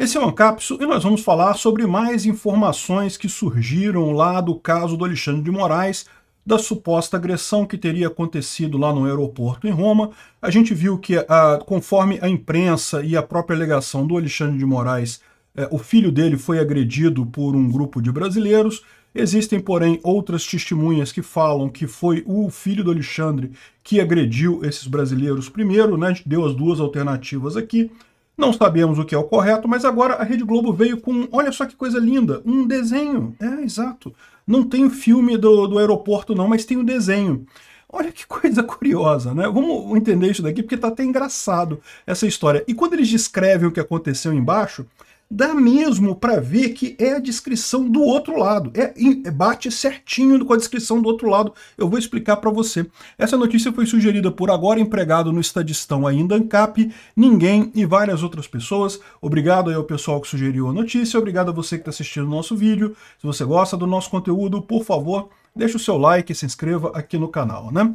Esse é o Ancapso e nós vamos falar sobre mais informações que surgiram lá do caso do Alexandre de Moraes, da suposta agressão que teria acontecido lá no aeroporto em Roma. A gente viu que, a, ah, conforme a imprensa e a própria alegação do Alexandre de Moraes, eh, o filho dele foi agredido por um grupo de brasileiros. Existem, porém, outras testemunhas que falam que foi o filho do Alexandre que agrediu esses brasileiros primeiro, né? A gente deu as duas alternativas aqui. Não sabemos o que é o correto, mas agora a Rede Globo veio com, olha só que coisa linda, um desenho. É, exato. Não tem o filme do, do aeroporto não, mas tem o desenho. Olha que coisa curiosa, né? Vamos entender isso daqui, porque tá até engraçado essa história. E quando eles descrevem o que aconteceu embaixo, dá mesmo para ver que é a descrição do outro lado. É, é, bate certinho com a descrição do outro lado. Eu vou explicar para você. Essa notícia foi sugerida por agora empregado no Estadistão ainda ANCAP, ninguém e várias outras pessoas. Obrigado aí ao pessoal que sugeriu a notícia, obrigado a você que está assistindo o nosso vídeo. Se você gosta do nosso conteúdo, por favor, deixa o seu like e se inscreva aqui no canal, né?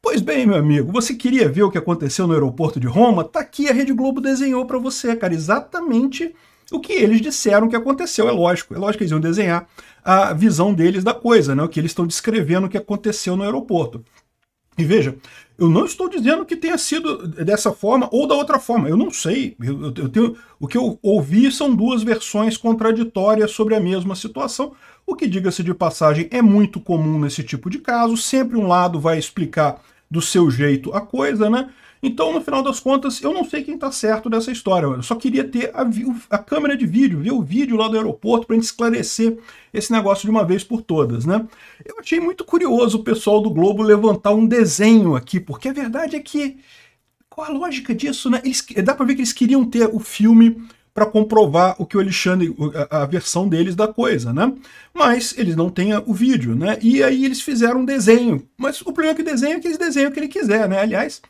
Pois bem, meu amigo, você queria ver o que aconteceu no aeroporto de Roma? Tá aqui, a Rede Globo desenhou para você, cara, exatamente o que eles disseram que aconteceu. É lógico, é lógico que eles iam desenhar a visão deles da coisa, né? o que eles estão descrevendo que aconteceu no aeroporto. E veja, eu não estou dizendo que tenha sido dessa forma ou da outra forma. Eu não sei. Eu, eu tenho, o que eu ouvi são duas versões contraditórias sobre a mesma situação. O que, diga-se de passagem, é muito comum nesse tipo de caso. Sempre um lado vai explicar do seu jeito a coisa, né? Então, no final das contas, eu não sei quem está certo dessa história. Eu só queria ter a, a, câmera de vídeo, ver o vídeo lá do aeroporto para gente esclarecer esse negócio de uma vez por todas, né? Eu achei muito curioso o pessoal do Globo levantar um desenho aqui, porque a verdade é que qual a lógica disso, né? Eles, dá para ver que eles queriam ter o filme para comprovar o que o Alexandre, a, a versão deles da coisa, né? Mas eles não têm o vídeo, né? E aí eles fizeram um desenho. Mas o problema é que o desenho é que eles desenham o que ele quiser, né? Aliás,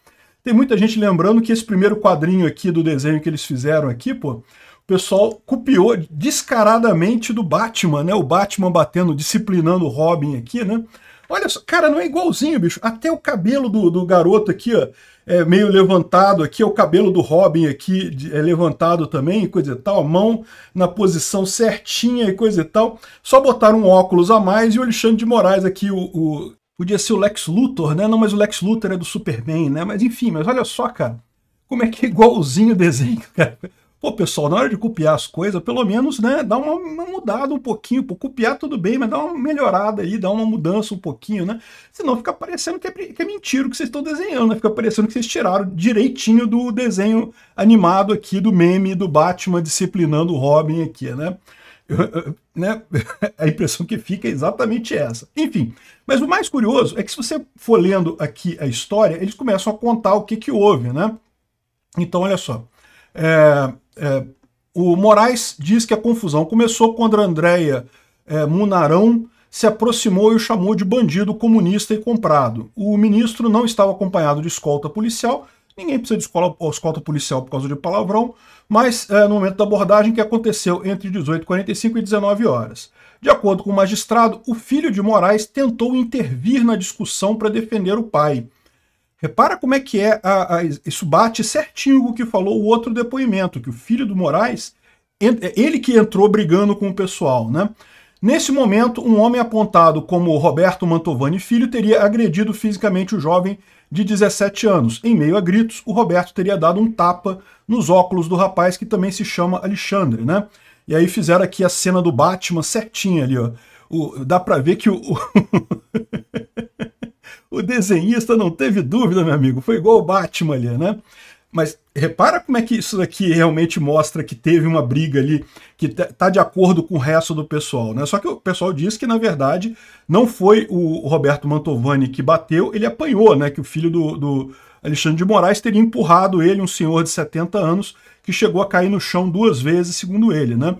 tem muita gente lembrando que esse primeiro quadrinho aqui do desenho que eles fizeram aqui, pô, o pessoal copiou descaradamente do Batman, né? O Batman batendo, disciplinando o Robin aqui, né? Olha só, cara, não é igualzinho, bicho. Até o cabelo do, do garoto aqui, ó, é meio levantado aqui, é o cabelo do Robin aqui é levantado também, coisa e tal, a mão na posição certinha e coisa e tal. Só botaram um óculos a mais e o Alexandre de Moraes aqui, o, o Podia ser o Lex Luthor, né? Não, mas o Lex Luthor é do Superman, né? Mas enfim, mas olha só, cara, como é que é igualzinho o desenho, cara. Pô, pessoal, na hora de copiar as coisas, pelo menos, né, dá uma, uma mudada um pouquinho. Pô, copiar tudo bem, mas dá uma melhorada aí, dá uma mudança um pouquinho, né? Senão fica parecendo que é, que é mentira o que vocês estão desenhando, né? Fica parecendo que vocês tiraram direitinho do desenho animado aqui, do meme do Batman disciplinando o Robin aqui, né? né, a impressão que fica é exatamente essa. Enfim, mas o mais curioso é que se você for lendo aqui a história, eles começam a contar o que, que houve, né? Então, olha só. É, é, o Moraes diz que a confusão começou quando a Andréia é, Munarão se aproximou e o chamou de bandido comunista e comprado. O ministro não estava acompanhado de escolta policial, Ninguém precisa de escola, escolta policial por causa de palavrão, mas é, no momento da abordagem que aconteceu entre 18h45 e 19 horas. De acordo com o magistrado, o filho de Moraes tentou intervir na discussão para defender o pai. Repara como é que é, a, a, isso bate certinho com o que falou o outro depoimento, que o filho do Moraes, é, ele que entrou brigando com o pessoal, né? Nesse momento, um homem apontado como Roberto Mantovani Filho teria agredido fisicamente o jovem de 17 anos. Em meio a gritos, o Roberto teria dado um tapa nos óculos do rapaz, que também se chama Alexandre, né? E aí fizeram aqui a cena do Batman certinha ali, ó. O, dá pra ver que o... o desenhista não teve dúvida, meu amigo. Foi igual o Batman ali, né? Mas repara como é que isso daqui realmente mostra que teve uma briga ali que tá, tá de acordo com o resto do pessoal, né? Só que o pessoal diz que, na verdade, não foi o Roberto Mantovani que bateu, ele apanhou, né? Que o filho do, do Alexandre de Moraes teria empurrado ele, um senhor de 70 anos, que chegou a cair no chão duas vezes, segundo ele, né?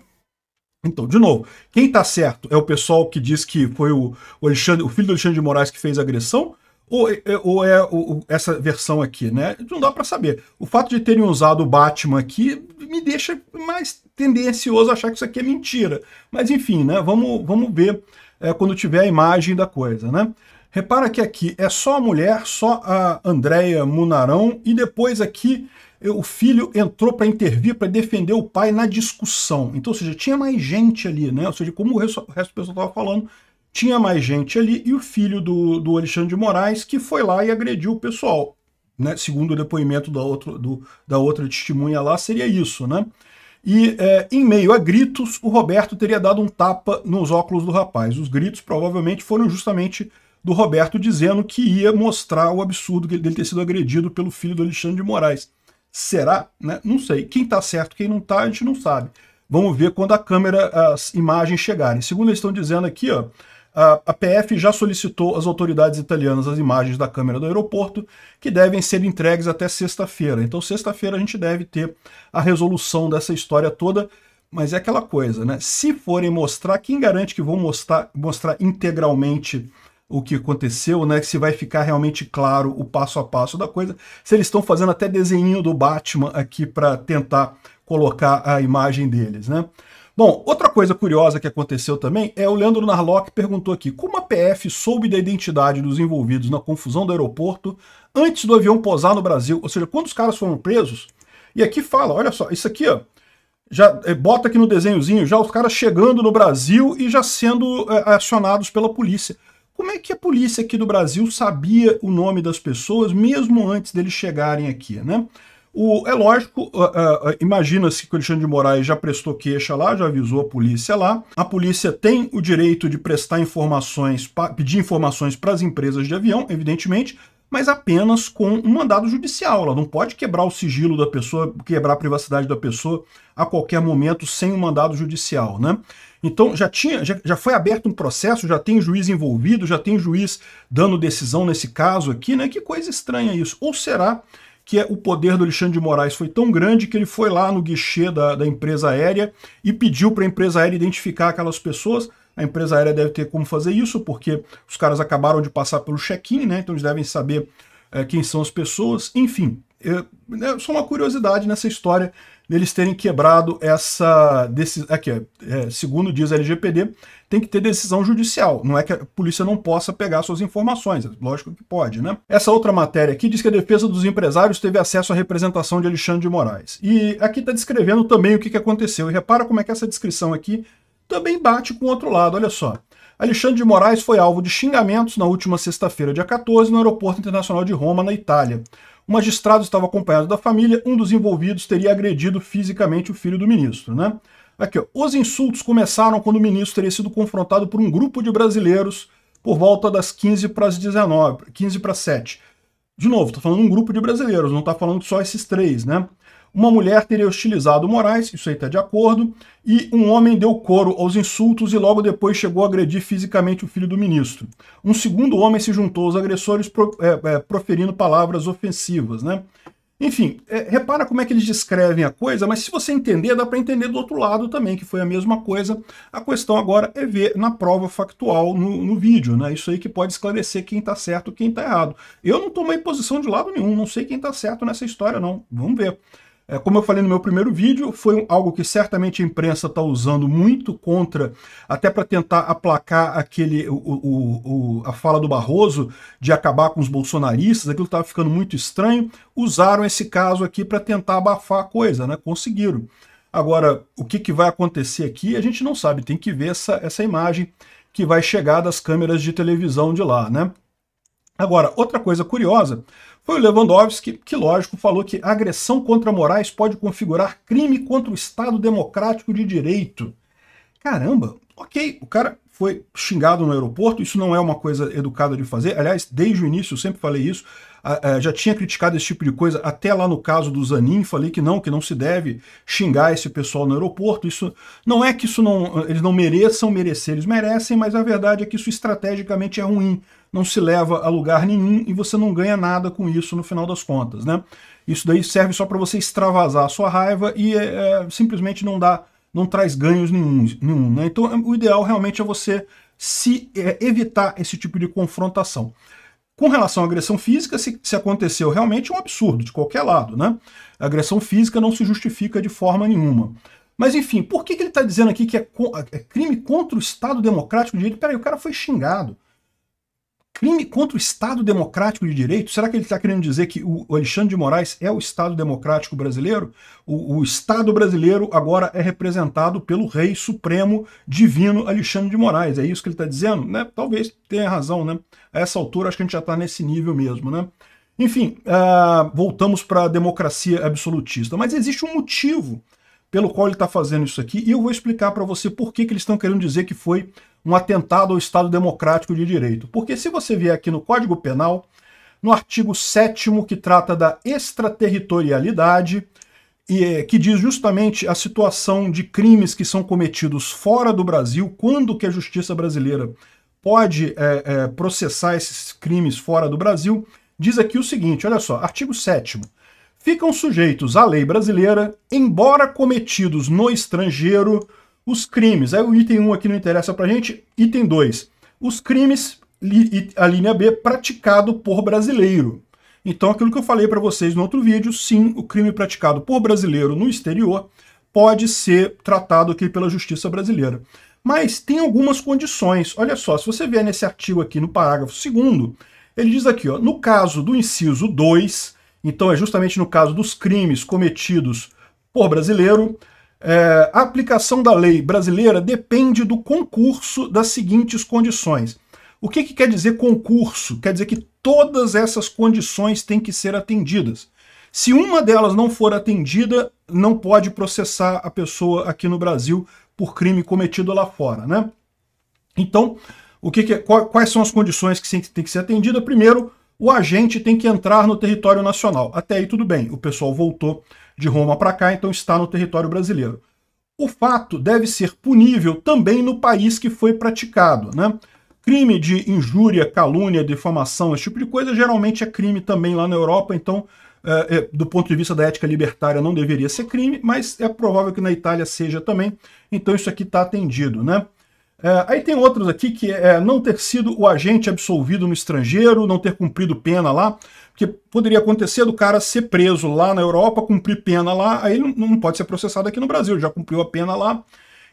Então, de novo, quem está certo é o pessoal que diz que foi o, o, o filho do Alexandre de Moraes que fez a agressão ou, ou é, é ou, é, essa versão aqui, né? Não dá para saber. O fato de terem usado o Batman aqui me deixa mais tendencioso a achar que isso aqui é mentira. Mas enfim, né? Vamos, vamos ver é, quando tiver a imagem da coisa, né? Repara que aqui é só a mulher, só a Andréia Munarão, e depois aqui é, o filho entrou para intervir, para defender o pai na discussão. Então, ou seja, tinha mais gente ali, né? Ou seja, como o resto, o resto do pessoal estava falando, tinha mais gente ali e o filho do, do Alexandre de Moraes que foi lá e agrediu o pessoal. Né? Segundo o depoimento da, outro, do, da outra testemunha lá, seria isso, né? E é, em meio a gritos, o Roberto teria dado um tapa nos óculos do rapaz. Os gritos provavelmente foram justamente do Roberto dizendo que ia mostrar o absurdo dele ter sido agredido pelo filho do Alexandre de Moraes. Será? Né? Não sei. Quem está certo, quem não está, a gente não sabe. Vamos ver quando a câmera, as imagens chegarem. Segundo eles estão dizendo aqui, ó, a, PF já solicitou às autoridades italianas as imagens da câmera do aeroporto, que devem ser entregues até sexta-feira. Então, sexta-feira a gente deve ter a resolução dessa história toda. Mas é aquela coisa, né? Se forem mostrar, quem garante que vão mostrar, mostrar integralmente o que aconteceu, né? Se vai ficar realmente claro o passo a passo da coisa. Se eles estão fazendo até desenho do Batman aqui para tentar colocar a imagem deles, né? Bom, outra coisa curiosa que aconteceu também é o Leandro Narlock perguntou aqui como a PF soube da identidade dos envolvidos na confusão do aeroporto antes do avião pousar no Brasil, ou seja, quando os caras foram presos. E aqui fala, olha só, isso aqui, ó, já é, bota aqui no desenhozinho já os caras chegando no Brasil e já sendo é, acionados pela polícia. Como é que a polícia aqui do Brasil sabia o nome das pessoas mesmo antes deles chegarem aqui, né? O, é lógico, uh, uh, imagina-se que o Alexandre de Moraes já prestou queixa lá, já avisou a polícia lá. A polícia tem o direito de prestar informações, pedir informações para as empresas de avião, evidentemente, mas apenas com um mandado judicial. Ela não pode quebrar o sigilo da pessoa, quebrar a privacidade da pessoa a qualquer momento sem um mandado judicial, né? Então já tinha, já, já foi aberto um processo, já tem juiz envolvido, já tem juiz dando decisão nesse caso aqui, né? Que coisa estranha isso. Ou será que é o poder do Alexandre de Moraes foi tão grande que ele foi lá no guichê da, da empresa aérea e pediu para a empresa aérea identificar aquelas pessoas. A empresa aérea deve ter como fazer isso, porque os caras acabaram de passar pelo check-in, né? Então eles devem saber é, quem são as pessoas. Enfim, é, é só uma curiosidade nessa história deles terem quebrado essa decisão. Aqui, é, segundo diz a LGPD, tem que ter decisão judicial. Não é que a polícia não possa pegar suas informações, é lógico que pode, né? Essa outra matéria aqui diz que a defesa dos empresários teve acesso à representação de Alexandre de Moraes. E aqui está descrevendo também o que, que aconteceu. E repara como é que essa descrição aqui também bate com o outro lado, olha só. Alexandre de Moraes foi alvo de xingamentos na última sexta-feira, dia 14, no Aeroporto Internacional de Roma, na Itália. O magistrado estava acompanhado da família, um dos envolvidos teria agredido fisicamente o filho do ministro, né? Aqui, ó. os insultos começaram quando o ministro teria sido confrontado por um grupo de brasileiros por volta das 15 para as 19, 15 para 7. De novo, tô tá falando um grupo de brasileiros, não tá falando só esses três, né? Uma mulher teria hostilizado Moraes, isso aí está de acordo, e um homem deu coro aos insultos e logo depois chegou a agredir fisicamente o filho do ministro. Um segundo homem se juntou aos agressores pro, é, é, proferindo palavras ofensivas, né? Enfim, é, repara como é que eles descrevem a coisa, mas se você entender, dá para entender do outro lado também, que foi a mesma coisa. A questão agora é ver na prova factual no, no vídeo, né? Isso aí que pode esclarecer quem está certo quem está errado. Eu não tomei posição de lado nenhum, não sei quem está certo nessa história, não. Vamos ver. É, como eu falei no meu primeiro vídeo, foi algo que certamente a imprensa está usando muito contra, até para tentar aplacar aquele, o, o, o, a fala do Barroso de acabar com os bolsonaristas, aquilo estava ficando muito estranho. Usaram esse caso aqui para tentar abafar a coisa, né? Conseguiram. Agora, o que, que vai acontecer aqui, a gente não sabe, tem que ver essa, essa imagem que vai chegar das câmeras de televisão de lá, né? Agora, outra coisa curiosa foi o Lewandowski, que, lógico, falou que agressão contra Moraes pode configurar crime contra o Estado Democrático de Direito. Caramba, ok, o cara foi xingado no aeroporto, isso não é uma coisa educada de fazer. Aliás, desde o início eu sempre falei isso, já tinha criticado esse tipo de coisa, até lá no caso do Zanin, falei que não, que não se deve xingar esse pessoal no aeroporto. Isso não é que isso não, eles não mereçam merecer, eles merecem, mas a verdade é que isso estrategicamente é ruim não se leva a lugar nenhum e você não ganha nada com isso no final das contas, né? Isso daí serve só para você extravasar a sua raiva e é, é, simplesmente não dá, não traz ganhos nenhum, nenhum né? Então é, o ideal realmente é você se é, evitar esse tipo de confrontação. Com relação à agressão física, se, se, aconteceu realmente é um absurdo de qualquer lado, né? A agressão física não se justifica de forma nenhuma. Mas enfim, por que, que ele está dizendo aqui que é, é, crime contra o Estado Democrático de Direito? Peraí, o cara foi xingado crime contra o Estado Democrático de Direito? Será que ele está querendo dizer que o Alexandre de Moraes é o Estado Democrático brasileiro? O, o, Estado brasileiro agora é representado pelo Rei Supremo Divino Alexandre de Moraes. É isso que ele está dizendo? Né? Talvez tenha razão, né? A essa altura, acho que a gente já está nesse nível mesmo, né? Enfim, uh, voltamos para a democracia absolutista. Mas existe um motivo pelo qual ele está fazendo isso aqui, e eu vou explicar para você por que, que eles estão querendo dizer que foi um atentado ao Estado Democrático de Direito. Porque se você vier aqui no Código Penal, no artigo 7 que trata da extraterritorialidade, e eh, que diz justamente a situação de crimes que são cometidos fora do Brasil, quando que a justiça brasileira pode é, é, processar esses crimes fora do Brasil, diz aqui o seguinte, olha só, artigo 7 ficam sujeitos à lei brasileira, embora cometidos no estrangeiro, os crimes, aí o item 1 aqui não interessa a gente. Item 2, os crimes, a linha B, praticado por brasileiro. Então, aquilo que eu falei para vocês no outro vídeo, sim, o crime praticado por brasileiro no exterior pode ser tratado aqui pela justiça brasileira. Mas tem algumas condições. Olha só, se você ver nesse artigo aqui, no parágrafo 2 ele diz aqui, ó, no caso do inciso 2, então é justamente no caso dos crimes cometidos por brasileiro, é, a aplicação da lei brasileira depende do concurso das seguintes condições. O que, que quer dizer concurso? Quer dizer que todas essas condições têm que ser atendidas. Se uma delas não for atendida, não pode processar a pessoa aqui no Brasil por crime cometido lá fora, né? Então, o que, que é, quais são as condições que tem que ser atendida? Primeiro, o agente tem que entrar no território nacional. Até aí tudo bem, o pessoal voltou de Roma para cá, então está no território brasileiro. O fato deve ser punível também no país que foi praticado. Né? Crime de injúria, calúnia, difamação, esse tipo de coisa, geralmente é crime também lá na Europa, então, é, é, do ponto de vista da ética libertária, não deveria ser crime, mas é provável que na Itália seja também, então isso aqui está atendido. Né? É, aí tem outros aqui que é não ter sido o agente absolvido no estrangeiro, não ter cumprido pena lá, porque poderia acontecer do cara ser preso lá na Europa, cumprir pena lá, aí não, não pode ser processado aqui no Brasil, já cumpriu a pena lá.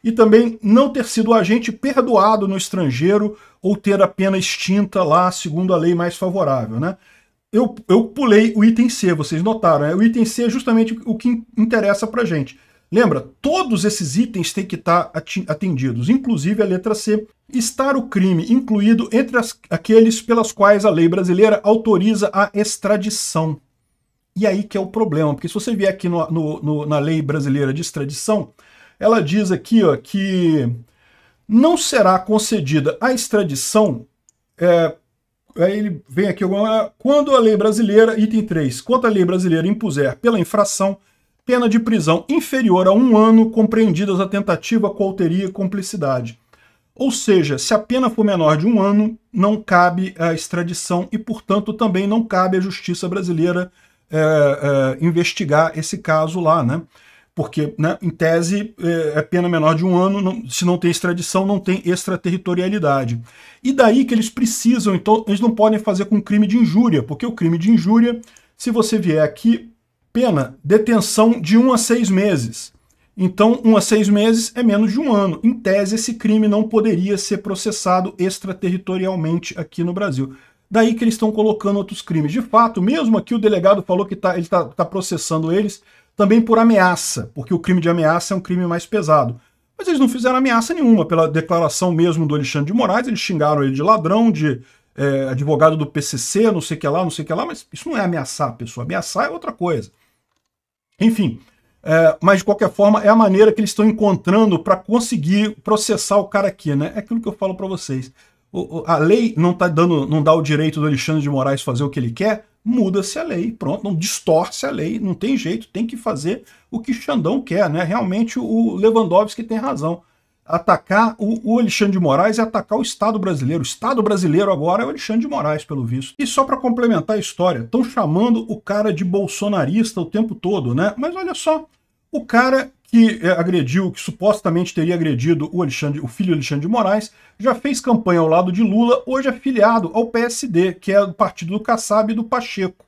E também não ter sido o agente perdoado no estrangeiro ou ter a pena extinta lá, segundo a lei mais favorável, né? Eu, eu pulei o item C, vocês notaram, né? O item C é justamente o que interessa pra gente Lembra, todos esses itens têm que estar atendidos, inclusive a letra C, estar o crime incluído entre as, aqueles pelas quais a lei brasileira autoriza a extradição. E aí que é o problema, porque se você vier aqui no, no, no, na lei brasileira de extradição, ela diz aqui ó, que não será concedida a extradição é, aí ele vem aqui, quando a lei brasileira, item 3, quando a lei brasileira impuser pela infração pena de prisão inferior a um ano, compreendidas a tentativa, coauteria e cumplicidade. Ou seja, se a pena for menor de um ano, não cabe a extradição e, portanto, também não cabe à justiça brasileira é, é, investigar esse caso lá, né? Porque, né, em tese, é, é pena menor de um ano, não, se não tem extradição, não tem extraterritorialidade. E daí que eles precisam, então, eles não podem fazer com crime de injúria, porque o crime de injúria, se você vier aqui Pena, detenção de um a seis meses. Então, um a seis meses é menos de um ano. Em tese, esse crime não poderia ser processado extraterritorialmente aqui no Brasil. Daí que eles estão colocando outros crimes. De fato, mesmo aqui o delegado falou que tá, ele está tá processando eles também por ameaça, porque o crime de ameaça é um crime mais pesado. Mas eles não fizeram ameaça nenhuma pela declaração mesmo do Alexandre de Moraes, eles xingaram ele de ladrão, de é, advogado do PCC, não sei o que lá, não sei o que lá, mas isso não é ameaçar a pessoa, ameaçar é outra coisa. Enfim, é, mas de qualquer forma é a maneira que eles estão encontrando para conseguir processar o cara aqui, né? É aquilo que eu falo para vocês. O, a lei não tá dando, não dá o direito do Alexandre de Moraes fazer o que ele quer, muda-se a lei, pronto, não distorce a lei, não tem jeito, tem que fazer o que Xandão quer, né? Realmente o Lewandowski tem razão atacar o, o, Alexandre de Moraes e atacar o Estado brasileiro. O Estado brasileiro agora é o Alexandre de Moraes, pelo visto. E só para complementar a história, estão chamando o cara de bolsonarista o tempo todo, né? Mas olha só, o cara que eh, agrediu, que supostamente teria agredido o, Alexandre, o filho Alexandre de Moraes, já fez campanha ao lado de Lula, hoje afiliado ao PSD, que é o partido do Kassab e do Pacheco.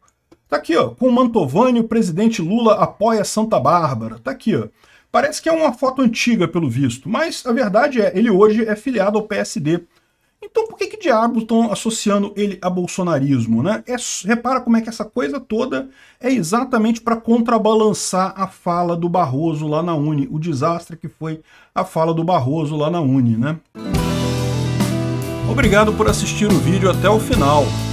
Tá aqui, ó, com Mantovani, o presidente Lula apoia Santa Bárbara. Tá aqui, ó. Parece que é uma foto antiga, pelo visto, mas a verdade é, ele hoje é filiado ao PSD. Então por que, que diabos estão associando ele a bolsonarismo? Né? É, repara como é que essa coisa toda é exatamente para contrabalançar a fala do Barroso lá na Uni, o desastre que foi a fala do Barroso lá na Uni. Né? Obrigado por assistir o vídeo até o final.